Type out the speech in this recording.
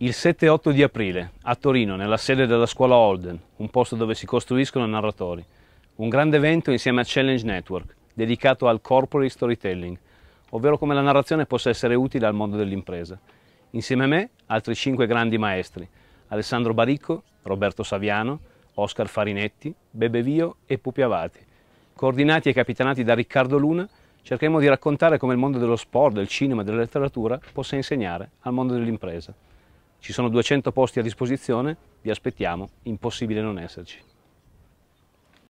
Il 7-8 di aprile, a Torino, nella sede della scuola Holden, un posto dove si costruiscono narratori, un grande evento insieme a Challenge Network, dedicato al corporate storytelling, ovvero come la narrazione possa essere utile al mondo dell'impresa. Insieme a me, altri cinque grandi maestri, Alessandro Baricco, Roberto Saviano, Oscar Farinetti, Bebe Vio e Pupi Avati. Coordinati e capitanati da Riccardo Luna, cercheremo di raccontare come il mondo dello sport, del cinema e della letteratura possa insegnare al mondo dell'impresa. Ci sono 200 posti a disposizione, vi aspettiamo, impossibile non esserci.